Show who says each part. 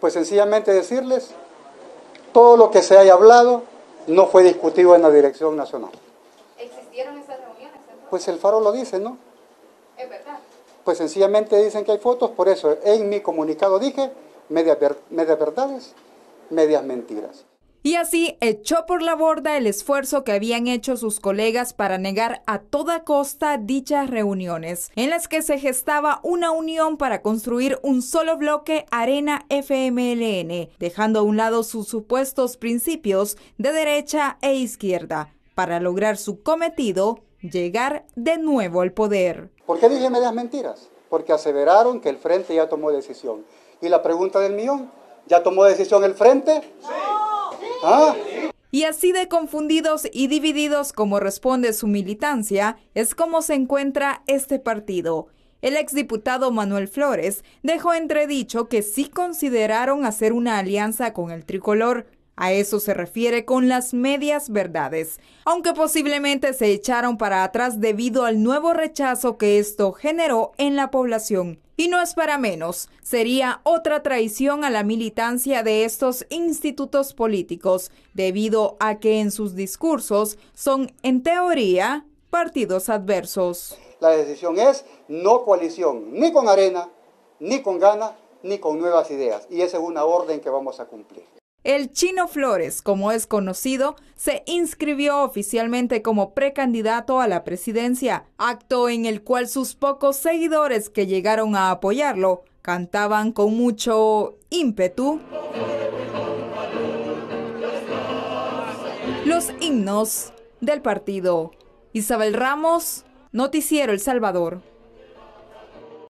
Speaker 1: Pues sencillamente decirles, todo lo que se haya hablado no fue discutido en la dirección nacional.
Speaker 2: ¿Existieron esas reuniones?
Speaker 1: Pues el faro lo dice, ¿no? Es verdad. Pues sencillamente dicen que hay fotos, por eso en mi comunicado dije medias, medias verdades, medias mentiras
Speaker 2: y así echó por la borda el esfuerzo que habían hecho sus colegas para negar a toda costa dichas reuniones, en las que se gestaba una unión para construir un solo bloque Arena FMLN, dejando a un lado sus supuestos principios de derecha e izquierda, para lograr su cometido, llegar de nuevo al poder. ¿Por qué dije medias mentiras?
Speaker 1: Porque aseveraron que el Frente ya tomó decisión. Y la pregunta del millón, ¿ya tomó decisión el Frente?
Speaker 2: Y así de confundidos y divididos como responde su militancia, es como se encuentra este partido. El exdiputado Manuel Flores dejó entredicho que sí consideraron hacer una alianza con el tricolor, a eso se refiere con las medias verdades, aunque posiblemente se echaron para atrás debido al nuevo rechazo que esto generó en la población. Y no es para menos, sería otra traición a la militancia de estos institutos políticos, debido a que en sus discursos son, en teoría, partidos
Speaker 1: adversos. La decisión es no coalición, ni con arena, ni con Gana, ni con nuevas ideas. Y esa es una orden que vamos a cumplir.
Speaker 2: El Chino Flores, como es conocido, se inscribió oficialmente como precandidato a la presidencia, acto en el cual sus pocos seguidores que llegaron a apoyarlo cantaban con mucho ímpetu los himnos del partido. Isabel Ramos, Noticiero El Salvador.